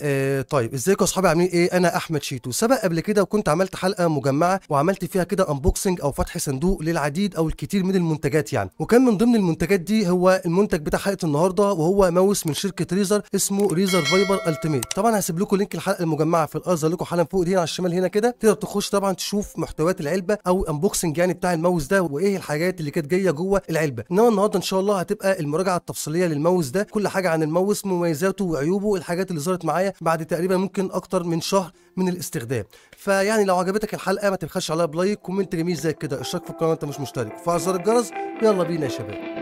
آه طيب ازيكم يا اصحابي عاملين ايه انا احمد شيتو سبق قبل كده وكنت عملت حلقه مجمعه وعملت فيها كده انبوكسنج او فتح صندوق للعديد او الكثير من المنتجات يعني وكان من ضمن المنتجات دي هو المنتج بتاع حلقه النهارده وهو ماوس من شركه ريزر اسمه ريزر فايبر التيميت طبعا هسيب لكم لينك الحلقه المجمعه في الارض لكم حالا فوق هنا على الشمال هنا كده تقدر تخش طبعا تشوف محتويات العلبه او انبوكسنج يعني بتاع الماوس ده وايه الحاجات اللي كانت جايه جوه العلبه انما النهارده ان شاء الله هتبقى المراجعه التفصيليه للماوس ده كل حاجه عن الماوس مميزاته وعيوبه الحاجات اللي ظهرت معايا بعد تقريبا ممكن اكتر من شهر من الاستخدام فيعني لو عجبتك الحلقه ما تبخلش عليها بلايك كومنت جميل زي كده اشترك في القناه انت مش مشترك فعل زر الجرس يلا بينا يا شباب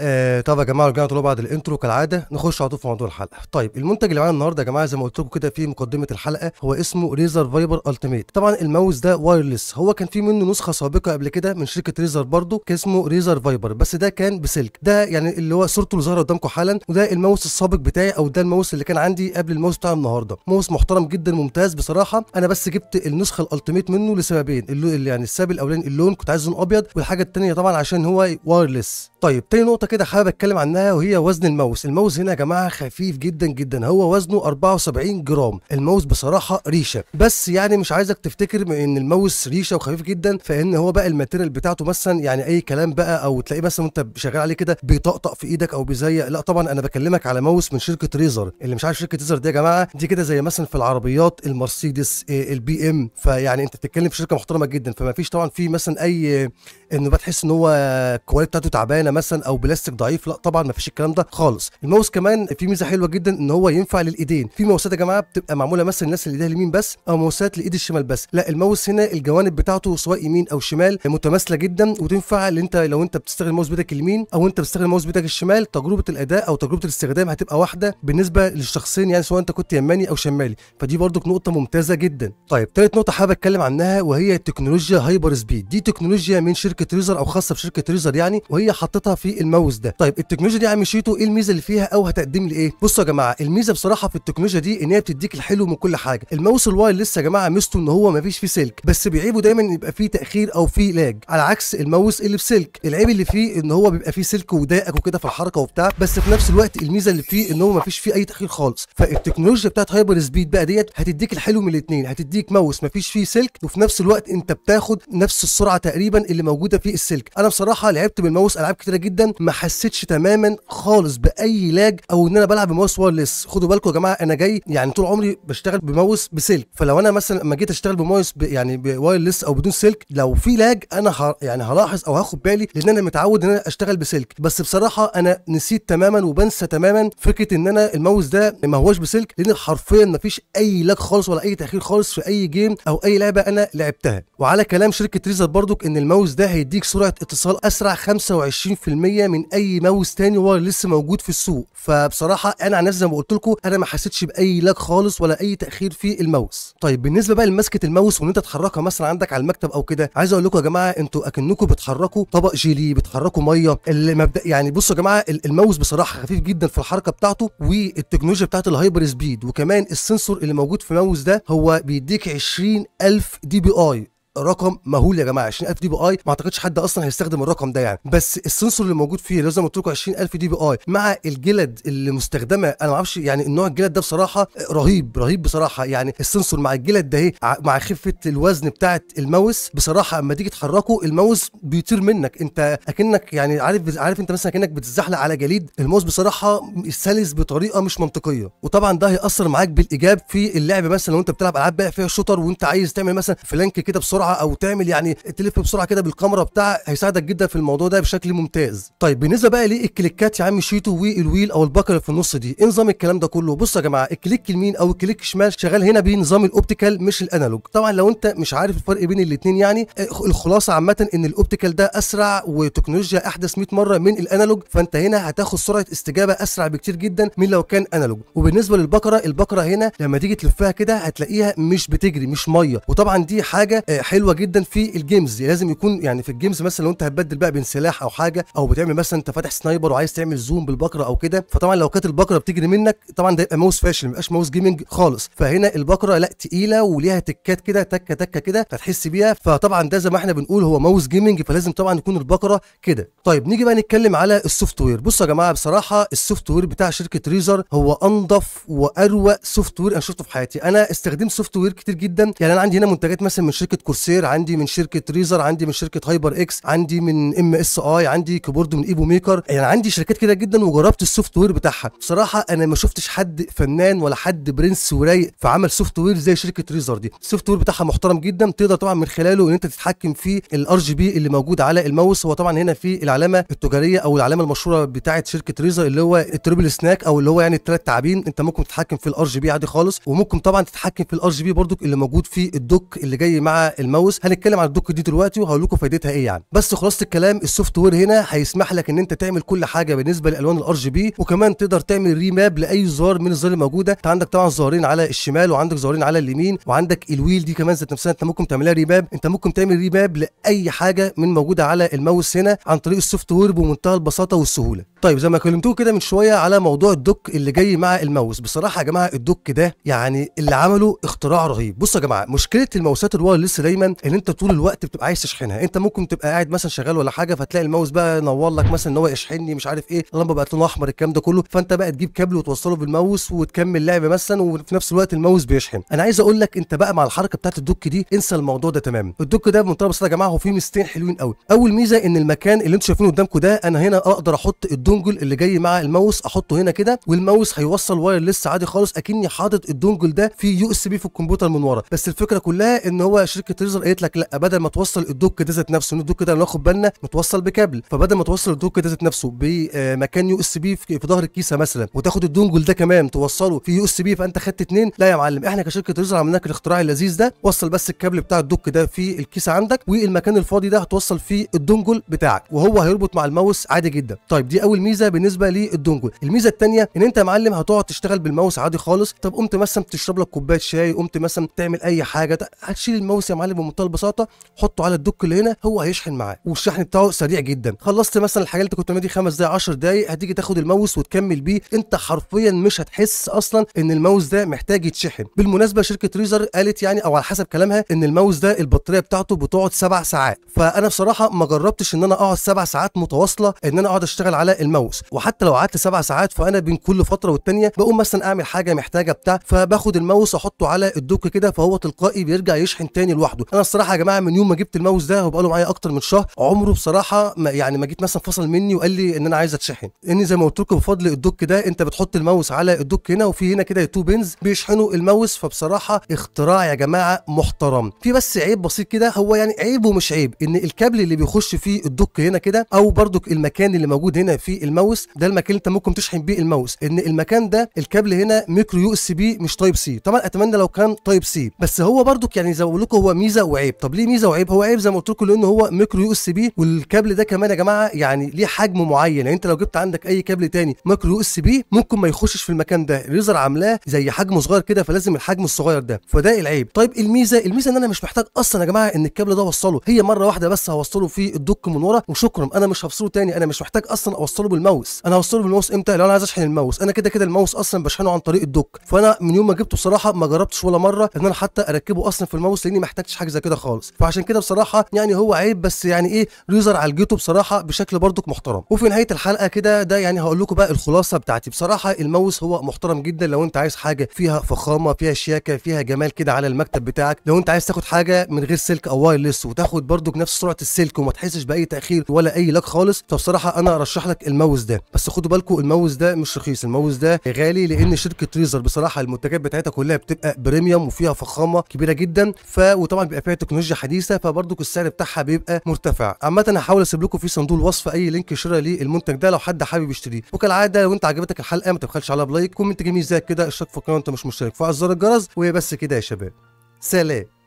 آه طب يا جماعه رجعنا طلاب بعد الانترو كالعاده نخش على طول في موضوع الحلقه طيب المنتج اللي معانا النهارده يا جماعه زي ما قلت لكم كده في مقدمه الحلقه هو اسمه ريزر فايبر التيميت طبعا الماوس ده وايرلس هو كان في منه نسخه سابقه قبل كده من شركه ريزر برضه كان اسمه ريزر فايبر بس ده كان بسلك ده يعني اللي هو صورته اللي ظاهره قدامكم حالا وده الماوس السابق بتاعي او ده الماوس اللي كان عندي قبل الماوس بتاع النهارده ماوس محترم جدا ممتاز بصراحه انا بس جبت النسخه الالتيميت منه لسببين اللي يعني السبب الاولاني اللون كنت عايز لون ابيض والحاجه الثانيه طبعا عشان هو وايرلس طيب تاني نقطه كده حابب اتكلم عنها وهي وزن الموز الموز هنا يا جماعه خفيف جدا جدا هو وزنه 74 جرام الموز بصراحه ريشه بس يعني مش عايزك تفتكر ان الموز ريشه وخفيف جدا فان هو بقى الماتيريال بتاعته مثلا يعني اي كلام بقى او تلاقيه مثلا وانت شغال عليه كده بيطقطق في ايدك او بيزيق لا طبعا انا بكلمك على ماوس من شركه ريزر اللي مش عارف شركه ريزر دي يا جماعه دي كده زي مثلا في العربيات المرسيدس آه، البي ام فيعني انت بتتكلم في شركه محترمه جدا فما فيش طبعا في مثلا اي انه بتحس ان هو الكواليتي بتاعته تعبانه مثلا او بلاستيك ضعيف لا طبعا ما فيش الكلام ده خالص الماوس كمان في ميزه حلوه جدا ان هو ينفع للايدين في ماوسات يا جماعه بتبقى معموله مثلا للناس اللي ايديها اليمين بس او ماوسات لايد الشمال بس لا الماوس هنا الجوانب بتاعته سواء يمين او شمال متماثله جدا وتنفع اللي انت لو انت بتستخدم ماوس بيدك اليمين او انت بتستخدم ماوس بيدك الشمال تجربه الاداء او تجربه الاستخدام هتبقى واحده بالنسبه للشخصين يعني سواء انت كنت يماني او شمالي فدي برضك نقطه ممتازه جدا طيب ثالث نقطه حابب اتكلم عنها وهي تكنولوجيا هايبر سبيد دي تكنولوجيا من شركه شركه ريزر او خاصه بشركه ريزر يعني وهي حطتها في الماوس ده طيب التكنولوجيا دي يا عم شيتو ايه الميزه اللي فيها او هتقدم لي ايه بصوا يا جماعه الميزه بصراحه في التكنولوجيا دي ان هي بتديك الحلو من كل حاجه الماوس لسه يا جماعه ميزته ان هو ما فيش فيه سلك بس بيعيبه دايما يبقى فيه تاخير او فيه لاج على عكس الماوس اللي بسلك العيب اللي فيه ان هو بيبقى فيه سلك وضايقك وكده في الحركه وبتاع بس في نفس الوقت الميزه اللي فيه ان هو ما فيش فيه اي تاخير خالص فالتكنولوجيا بتاعت هايبر سبيد بقى ديت هتديك الحلو من الاثنين هتديك ماوس فيش فيه سلك وفي نفس الوقت انت بتاخد نفس السرعه تقريبا اللي موجوده موجوده في السلك انا بصراحه لعبت بالماوس العاب كتيره جدا ما حسيتش تماما خالص باي لاج او ان انا بلعب بماوس وايرلس خدوا بالكم يا جماعه انا جاي يعني طول عمري بشتغل بماوس بسلك فلو انا مثلا لما جيت اشتغل بماوس ب... يعني بوايرلس او بدون سلك لو في لاج انا ه... يعني هلاحظ او هاخد بالي لان انا متعود ان انا اشتغل بسلك بس بصراحه انا نسيت تماما وبنسى تماما فكره ان انا الماوس ده ما هوش بسلك لان حرفيا ما فيش اي لاج خالص ولا اي تاخير خالص في اي جيم او اي لعبه انا لعبتها وعلى كلام شركه ريزر برضك ان الماوس ده هيديك سرعه اتصال اسرع 25% من اي ماوس تاني وهو لسه موجود في السوق فبصراحه انا عن نفسي زي ما قلت لكم انا ما حسيتش باي لاج خالص ولا اي تاخير في الماوس طيب بالنسبه بقى لمسكه الماوس وان انت تحركها مثلا عندك على المكتب او كده عايز اقول لكم يا جماعه انتوا اكنكم بتحركوا طبق جيلي بتحركوا ميه المبدا يعني بصوا يا جماعه الماوس بصراحه خفيف جدا في الحركه بتاعته والتكنولوجيا بتاعت الهايبر سبيد وكمان السنسور اللي موجود في الماوس ده هو بيديك 20000 دي بي اي رقم مهول يا جماعه 20000 دي بي اي ما اعتقدش حد اصلا هيستخدم الرقم ده يعني بس السنسور اللي موجود فيه لازم قلت لكم 20000 دي بي اي مع الجلد اللي مستخدمه انا ما اعرفش يعني النوع الجلد ده بصراحه رهيب رهيب بصراحه يعني السنسور مع الجلد ده اهي مع خفه الوزن بتاعه الماوس بصراحه اما تيجي تحركه الماوس بيطير منك انت اكنك يعني عارف عارف انت مثلا اكنك بتتزحلق على جليد الماوس بصراحه سلس بطريقه مش منطقيه وطبعا ده هياثر معاك بالايجاب في اللعب مثلا لو انت بتلعب العاب بقى فيها شوتر وانت عايز تعمل مثلا فلانك كده بسرعه بسرعه او تعمل يعني تلف بسرعه كده بالكاميرا بتاع هيساعدك جدا في الموضوع ده بشكل ممتاز طيب بالنسبه بقى للكليكات يا عم شيتو والويل او البكر اللي في النص دي ايه نظام الكلام ده كله بصوا يا جماعه الكليك اليمين او الكليك شمال شغال هنا بنظام الاوبتيكال مش الانالوج طبعا لو انت مش عارف الفرق بين الاثنين يعني آه، الخلاصه عامه ان الاوبتيكال ده اسرع وتكنولوجيا احدث 100 مره من الانالوج فانت هنا هتاخد سرعه استجابه اسرع بكتير جدا من لو كان انالوج وبالنسبه للبقره البقره هنا لما تيجي تلفها كده هتلاقيها مش بتجري مش ميه وطبعا دي حاجه آه، حلوه حلوه جدا في الجيمز لازم يكون يعني في الجيمز مثلا لو انت هتبدل بقى بين سلاح او حاجه او بتعمل مثلا انت فاتح سنايبر وعايز تعمل زوم بالبقره او كده فطبعا لو كانت البقره بتجري منك طبعا ده يبقى ماوس فاشل ما يبقاش ماوس جيمنج خالص فهنا البقره لا تقيله وليها تكات كده تكه تكه كده فتحس بيها فطبعا ده زي ما احنا بنقول هو ماوس جيمنج فلازم طبعا يكون البقره كده طيب نيجي بقى نتكلم على السوفت وير بصوا يا جماعه بصراحه السوفت وير بتاع شركه ريزر هو انضف واروق سوفت وير انا شفته في حياتي انا استخدمت سوفت وير كتير جدا يعني انا عندي هنا منتجات مثلا من شركه كورس كورسير عندي من شركه ريزر عندي من شركه هايبر اكس عندي من ام اس اي عندي كيبورد من ايبو ميكر يعني عندي شركات كده جدا وجربت السوفت وير بتاعها بصراحه انا ما شفتش حد فنان ولا حد برنس ورايق في عمل سوفت وير زي شركه ريزر دي السوفت وير بتاعها محترم جدا تقدر طبعا من خلاله ان انت تتحكم في الار جي بي اللي موجود على الماوس هو طبعا هنا في العلامه التجاريه او العلامه المشهوره بتاعه شركه ريزر اللي هو التريبل سناك او اللي هو يعني الثلاث تعابين انت ممكن تتحكم في الار جي بي عادي خالص وممكن طبعا تتحكم في الار جي بي برضك اللي موجود في الدوك اللي جاي مع الماوس هنتكلم عن الدوك دي دلوقتي وهقول لكم فايدتها ايه يعني بس خلاصه الكلام السوفت وير هنا هيسمح لك ان انت تعمل كل حاجه بالنسبه لالوان الار جي بي وكمان تقدر تعمل ريماب لاي زرار من الزرار الموجوده انت عندك طبعا زرارين على الشمال وعندك زرارين على اليمين وعندك الويل دي كمان ذات نفسها انت ممكن تعملها ريماب انت ممكن تعمل ريماب لاي حاجه من موجوده على الماوس هنا عن طريق السوفت وير بمنتهى البساطه والسهوله طيب زي ما كلمتوه كده من شويه على موضوع الدوك اللي جاي مع الماوس بصراحه يا جماعه الدوك ده يعني اللي عمله اختراع رهيب بصوا يا جماعه مشكله الماوسات الوايرلس دايما ان انت طول الوقت بتبقى عايز تشحنها انت ممكن تبقى قاعد مثلا شغال ولا حاجه فتلاقي الماوس بقى نور لك مثلا ان هو يشحنني مش عارف ايه اللمبه بقت لونها احمر الكلام ده كله فانت بقى تجيب كابل وتوصله بالماوس وتكمل لعب مثلا وفي نفس الوقت الماوس بيشحن انا عايز اقول لك انت بقى مع الحركه بتاعت الدوك دي انسى الموضوع ده تماما الدوك ده بمنتهى يا جماعه هو فيه ميزتين حلوين قوي اول ميزه ان المكان اللي انتوا شايفينه قدامكم ده انا هنا اقدر احط الدوك الدونجل اللي جاي مع الماوس احطه هنا كده والماوس هيوصل وايرلس عادي خالص اكني حاطط الدونجل ده في يو اس بي في الكمبيوتر من ورا بس الفكره كلها ان هو شركه ريزر قالت لك لا بدل ما توصل الدوك ده ذات نفسه الدوك ده ناخد بالنا متوصل بكابل فبدل ما توصل الدوك ده ذات نفسه بمكان يو اس بي في ظهر الكيسه مثلا وتاخد الدونجل ده كمان توصله في يو اس بي فانت خدت اثنين لا يا معلم احنا كشركه ريزر عملنا لك الاختراع اللذيذ ده وصل بس الكابل بتاع الدوك ده في الكيسه عندك والمكان الفاضي ده هتوصل فيه الدونجل بتاعك وهو هيربط مع الماوس عادي جدا طيب دي اول اول ميزه بالنسبه للدونجل الميزه الثانيه ان انت يا معلم هتقعد تشتغل بالماوس عادي خالص طب قمت مثلا تشرب لك كوبايه شاي قمت مثلا تعمل اي حاجه هتشيل الماوس يا معلم بمنتهى البساطه حطه على الدوك اللي هنا هو هيشحن معاه والشحن بتاعه سريع جدا خلصت مثلا الحاجات اللي انت كنت مدي خمس دقائق 10 دقائق هتيجي تاخد الماوس وتكمل بيه انت حرفيا مش هتحس اصلا ان الماوس ده محتاج يتشحن بالمناسبه شركه ريزر قالت يعني او على حسب كلامها ان الماوس ده البطاريه بتاعته بتقعد سبع ساعات فانا بصراحه ما جربتش ان انا اقعد سبع ساعات متواصله ان انا اقعد اشتغل على الماوس وحتى لو قعدت سبع ساعات فانا بين كل فتره والتانيه بقوم مثلا اعمل حاجه محتاجه بتاع فباخد الماوس احطه على الدوك كده فهو تلقائي بيرجع يشحن تاني لوحده انا الصراحه يا جماعه من يوم ما جبت الماوس ده وبقى له معايا اكتر من شهر عمره بصراحه ما يعني ما جيت مثلا فصل مني وقال لي ان انا عايز اتشحن ان زي ما قلت لكم بفضل الدوك ده انت بتحط الماوس على الدوك هنا وفي هنا كده تو بنز بيشحنوا الماوس فبصراحه اختراع يا جماعه محترم في بس عيب بسيط كده هو يعني عيب ومش عيب ان الكابل اللي بيخش فيه الدوك هنا كده او برضك المكان اللي موجود هنا في الماوس ده المكان اللي انت ممكن تشحن بيه الماوس ان المكان ده الكابل هنا ميكرو يو اس بي مش تايب سي طبعا اتمنى لو كان تايب سي بس هو برضك يعني زي ما بقول لكم هو ميزه وعيب طب ليه ميزه وعيب هو عيب زي ما قلت لكم لان هو ميكرو يو اس بي والكابل ده كمان يا جماعه يعني ليه حجم معين يعني انت لو جبت عندك اي كابل تاني مايكرو يو اس بي ممكن ما يخشش في المكان ده الريزر عاملاه زي حجمه صغير كده فلازم الحجم الصغير ده فده العيب طيب الميزه الميزه ان انا مش محتاج اصلا يا جماعه ان الكابل ده اوصله هي مره واحده بس هوصله في الدك من ورا وشكرا انا مش هفصله تاني انا مش محتاج اصلا اوصله بوصله بالماوس انا هوصله بالماوس امتى لو انا عايز اشحن الماوس انا كده كده الماوس اصلا بشحنه عن طريق الدوك فانا من يوم ما جبته بصراحه ما جربتش ولا مره ان انا حتى اركبه اصلا في الماوس لاني ما احتاجتش حاجه زي كده خالص فعشان كده بصراحه يعني هو عيب بس يعني ايه ريزر عالجته بصراحه بشكل برضك محترم وفي نهايه الحلقه كده ده يعني هقول لكم بقى الخلاصه بتاعتي بصراحه الماوس هو محترم جدا لو انت عايز حاجه فيها فخامه فيها شياكه فيها جمال كده على المكتب بتاعك لو انت عايز تاخد حاجه من غير سلك او وايرلس وتاخد برضك نفس سرعه السلك وما تحسش باي تاخير ولا اي لاج خالص فبصراحه انا ارشح لك الماوس ده بس خدوا بالكم الماوس ده مش رخيص الماوس ده غالي لان شركه ريزر بصراحه المنتجات بتاعتها كلها بتبقى بريميوم وفيها فخامه كبيره جدا ف وطبعا بيبقى فيها تكنولوجيا حديثه فبرضك السعر بتاعها بيبقى مرتفع عامه هحاول اسيب لكم في صندوق الوصف اي لينك شراء للمنتج ده لو حد حابب يشتريه وكالعاده لو انت عجبتك الحلقه ما تبخلش عليها بلايك كومنت جميل زي كده اشترك في القناه وانت مش مشترك فعل زر الجرس وهي بس كده يا شباب سلام